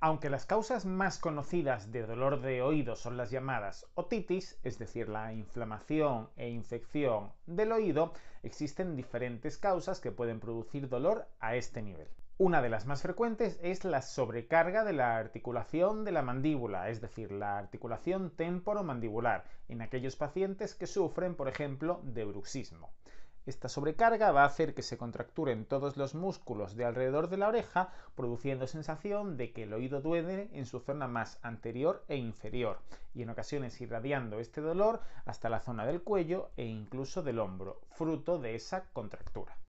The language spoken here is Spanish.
Aunque las causas más conocidas de dolor de oído son las llamadas otitis, es decir, la inflamación e infección del oído, existen diferentes causas que pueden producir dolor a este nivel. Una de las más frecuentes es la sobrecarga de la articulación de la mandíbula, es decir, la articulación temporomandibular, en aquellos pacientes que sufren, por ejemplo, de bruxismo. Esta sobrecarga va a hacer que se contracturen todos los músculos de alrededor de la oreja, produciendo sensación de que el oído duele en su zona más anterior e inferior, y en ocasiones irradiando este dolor hasta la zona del cuello e incluso del hombro, fruto de esa contractura.